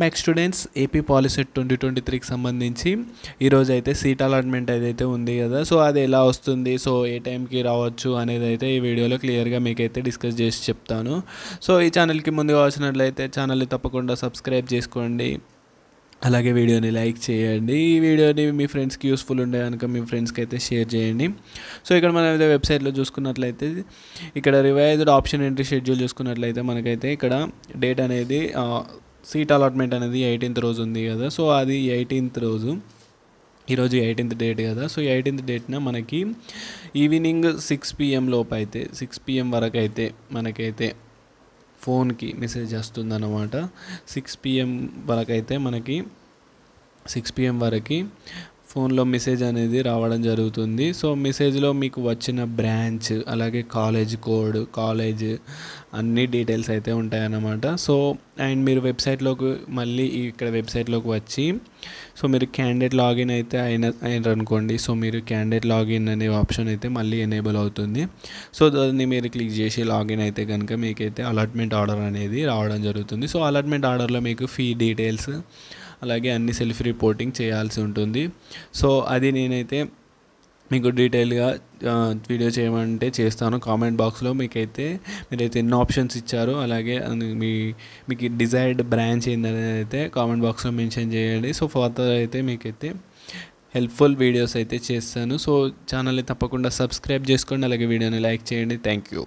Mac students AP policy twenty twenty త్రీకి సంబంధించి ఈరోజు అయితే సీట్ అలాట్మెంట్ ఏదైతే ఉంది కదా సో అది ఎలా వస్తుంది సో ఏ టైంకి రావచ్చు అనేది అయితే ఈ వీడియోలో క్లియర్గా మీకైతే డిస్కస్ చేసి చెప్తాను సో ఈ ఛానల్కి ముందుగా వచ్చినట్లయితే ఛానల్ని తప్పకుండా సబ్స్క్రైబ్ చేసుకోండి అలాగే వీడియోని లైక్ చేయండి ఈ వీడియోని మీ ఫ్రెండ్స్కి యూస్ఫుల్ ఉండే కనుక మీ ఫ్రెండ్స్కి అయితే షేర్ చేయండి సో ఇక్కడ మనం అయితే వెబ్సైట్లో చూసుకున్నట్లయితే ఇక్కడ రివైజ్డ్ ఆప్షన్ ఎంట్రీ షెడ్యూల్ చూసుకున్నట్లయితే మనకైతే ఇక్కడ డేట్ అనేది సీట్ అలాట్మెంట్ అనేది ఎయిటీన్త్ రోజు ఉంది కదా సో అది ఎయిటీన్త్ రోజు ఈరోజు ఎయిటీన్త్ డేట్ కదా సో ఎయిటీన్త్ డేట్న మనకి ఈవినింగ్ సిక్స్ పిఎం లోపు అయితే సిక్స్ పిఎం వరకు అయితే మనకైతే ఫోన్కి మెసేజ్ వస్తుందన్నమాట సిక్స్ పిఎం వరకు అయితే మనకి సిక్స్ పిఎం వరకు ఫోన్లో మెసేజ్ అనేది రావడం జరుగుతుంది సో మెసేజ్లో మీకు వచ్చిన బ్రాంచ్ అలాగే కాలేజ్ కోడ్ కాలేజ్ అన్ని డీటెయిల్స్ అయితే ఉంటాయన్నమాట సో అండ్ మీరు వెబ్సైట్లోకి మళ్ళీ ఇక్కడ వెబ్సైట్లోకి వచ్చి సో మీరు క్యాండిడేట్ లాగిన్ అయితే అయిన అయినారనుకోండి సో మీరు క్యాండిడేట్ లాగిన్ అనే ఆప్షన్ అయితే మళ్ళీ ఎనేబుల్ అవుతుంది సో దాన్ని మీరు క్లిక్ చేసి లాగిన్ అయితే కనుక మీకైతే అలాట్మెంట్ ఆర్డర్ అనేది రావడం జరుగుతుంది సో అలాట్మెంట్ ఆర్డర్లో మీకు ఫీ డీటెయిల్స్ అలాగే అన్ని సెల్ఫ్ రిపోర్టింగ్ చేయాల్సి ఉంటుంది సో అది నేనైతే మీకు డీటెయిల్గా వీడియో చేయమంటే చేస్తాను కామెంట్ బాక్స్లో మీకైతే మీరైతే ఎన్నో ఆప్షన్స్ ఇచ్చారో అలాగే మీ మీకు డిజైర్డ్ బ్రాంచ్ ఏంటనేది అయితే కామెంట్ బాక్స్లో మెన్షన్ చేయండి సో ఫర్దర్ అయితే మీకైతే హెల్ప్ఫుల్ వీడియోస్ అయితే చేస్తాను సో ఛానల్ని తప్పకుండా సబ్స్క్రైబ్ చేసుకోండి అలాగే వీడియోని లైక్ చేయండి థ్యాంక్ యూ